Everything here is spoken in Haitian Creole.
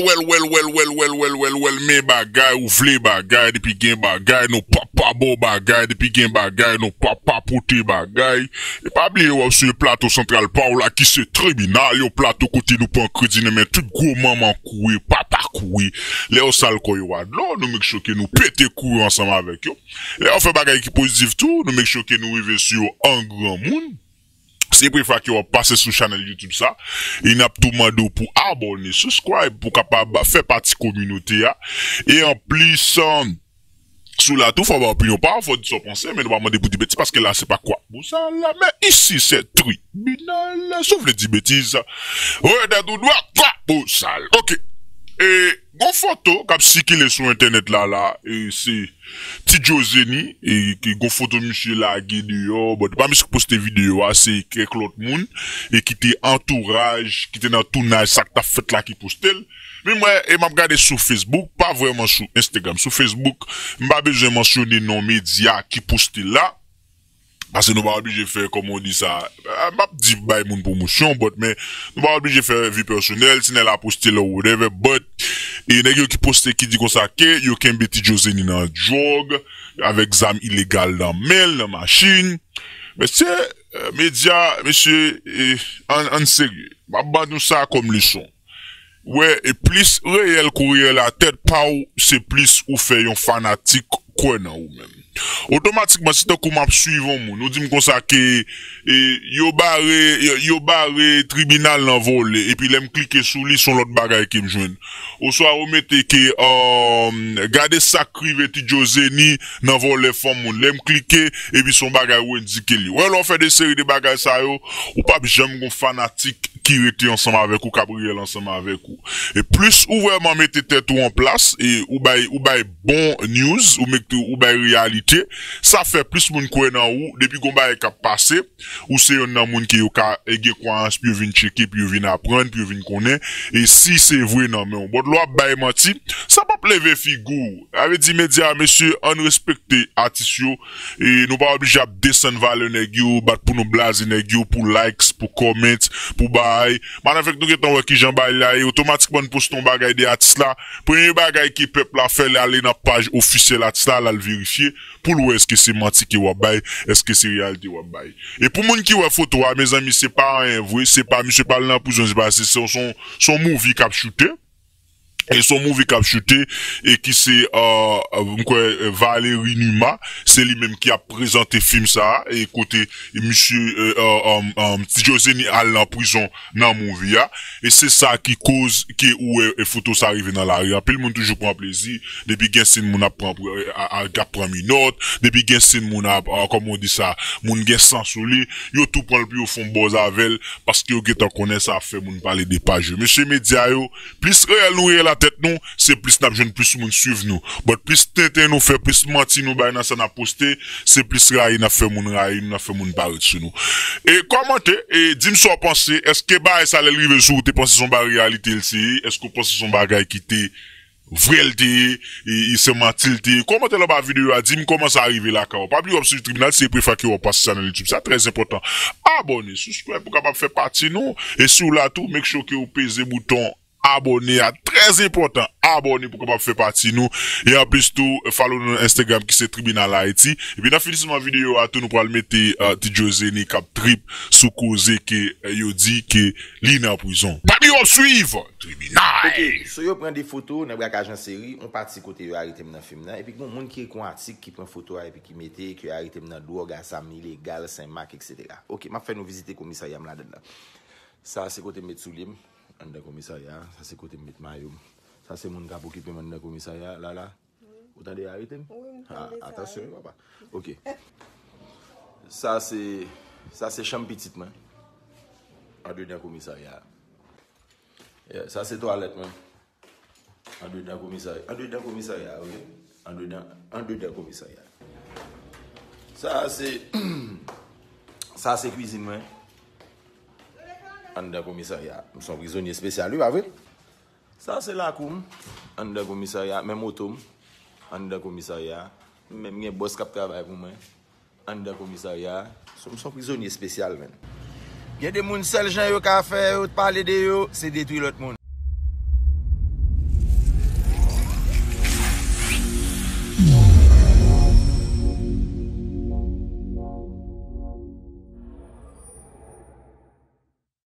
Wel, wel, wel, wel, wel, wel, wel, wel, wel, men bagay, oufle bagay, depi gen bagay, nou papabo bagay, depi gen bagay, nou papapote bagay Ne pa bli yo ou se plato central pa ou la ki se tribina, yo plato kote nou pon kredine, men tout gwo maman kwe, papa kwe Le ou sal koyo wad, nou nou mèk chokye nou pete kwe ansanm avek yo Le ou fe bagay ki pozitiv tou, nou mèk chokye nou ive syo an gran moun Se prefa ki yo a pase sou chanel YouTube sa, inap touman do pou abone, subscribe, pou ka pa fe pati kominote ya, e an plisan sou la tou, fwa wap yon pa, fwa diso panse, men waman de pou di beti, paske la se pa kwa, mou sal la, men isi se tribunal, sou vle di beti sa, wè dan nou dwa kwa, mou sal, ok, eee, Gon foto, kap si ki le sou internet la la E se, ti Djozeni E ki gon foto miche la Gedi yo, bot, ba misi ki poste video Ase, kek lout moun E ki te entourage, ki te nan turnaj Sak ta fet la ki postel Mi mwen, e map gade sou Facebook Pa vreman sou Instagram, sou Facebook Mba bejou mensyon de non media Ki poste la Ase nou ba obje fe, komon di sa Mba di bay moun pwomousyon, bot, men Nou ba obje fe vi personel Si ne la poste la, whatever, bot E yonè yon ki poste ki di kon sa ke, yon ken beti jose ni nan jog, avè exam ilegal nan men, nan masjin. Mè se, euh, mè diya, mè se, e, anseg, ba ban nou sa kom lison. Ouè, e plis reyel kouyè la tèd pa ou, se plis ou fè yon fanatik kwen nan ou men. Otomatik basi te kou map suivon moun Ou di m kon sa ke e, Yo bare tribunal nan vole E pi lem klike sou li son lot bagay ke m jwen Ou so a ou me te ke um, Gade sakri ve ti jose ni Nan vole fon moun Lem klike e pi son bagay wendike li Ou an lon fe de seri de bagay sa yo Ou pa bi jem kon fanatik ki rete ansanman vek ou, kabriye lansanman vek ou. E plus, ou veyman mette tetou an plas, e ou bay bon news, ou bay realite, sa fe plis moun kwen nan ou, depi kon bay e kap pase, ou se yon nan moun ki yo ka ege kwaans, pi yo vin cheke, pi yo vin apren, pi yo vin kone, e si se vwe nan men. Bout lo ap bay mati, sa pa pleve figou. Avedi medya mesye, an respekte atisyou, e nou pa obijap desan vale negyo, bat pou nou blaze negyo, pou likes, pou komment, pou ba Man an fek nou get an wak ki jan bay la e, otomatikman pou s'ton bagay de atis la, prene bagay ki pep la fel e alen apaj ofisye la atis la lal virifiye pou lou eske se manti ki wabay, eske se realite wabay. E pou moun ki wafoto a, mez ami, se pa rin vwe, se pa, mi se pa lena pou zon, se pa, se son movie kapshute. e son mouvi kap chute e ki se Valery Numa se li menm ki ap prezante film sa e kote M. Tijose ni al nan prizon nan mouvi ya e se sa ki kouz ki ou e foto sa arrive nan la ria pil moun toujou pran plezi debi gen sin moun ap pran a gap pran mi not debi gen sin moun ap moun gen sansouli yo tou pran lpi ou fon boz avel paske yo getan kone sa afe moun pale de paje M. Mediayo plis reyel nou reyel la A tèt nou, se plis nap joun, plis moun suiv nou. Bot plis tètè nou fè, plis manti nou bay nan san ap postè, se plis ray nan fè moun ray, nan fè moun bal sè nou. E komante, e dim sou a pansè, eske bay sa lèl rive sou, te pansè son ba realitè lè tè, eske ou pansè son ba gay ki tè vrel tè, e se manti lè tè. Komante lè ba videyo a, dim koman sa arrive la ka. Ou pa bi ou ap sè jou tribunal, se prefa ki ou a pansè san lè lè tè. Sa trèz impotant. Abone, subscribe pou kapap fè pati nou, e sou la tou, mek chou ki ou peze Abone a, trez impotant abone pou ka pa fe pati nou E a bistou, follow nou Instagram ki se Tribunal IT E pi na finisi man videyo a tou nou pral me euh, te Te jose ni kap trip sou kouze ke euh, yo di ke li na pouzon Pami yo suiv, Tribunal! Ok, so yo pren de foto, nebrak ajan seri On pati si kote yo haritem nan film nan E pi kon moun ki ekon atik ki pren foto a E pi ki mete ki yo haritem nan Duoga, Samile, Gal, Saint-Marc, etc Ok, ma fe nou vizite komi sa yam la denda Sa se kote me toulim An de komisa ya, sa se kote mbit mayoum Sa se moun kapou kipen an de komisa ya Lala, utande ya vitem? Ou, mwen kande ah, sa Ata syon wapa, ok Sa se, sa se champitit man Adwede an komisa ya eh, Sa se toalet man Adwede an komisa ya Adwede an komisa ya, ouwe Adwede an komisa ya Sa se Sa se kvizim man an da komisaryan, m son prizonye spesyal. Lui a ve, sa se la koum, an da komisaryan, men motoum, an da komisaryan, men m nye bos kap trabay koum, an da komisaryan, m son prizonye spesyal men. Gye de moun sel jen yo kafe, ou te pale de yo, se detu lout moun.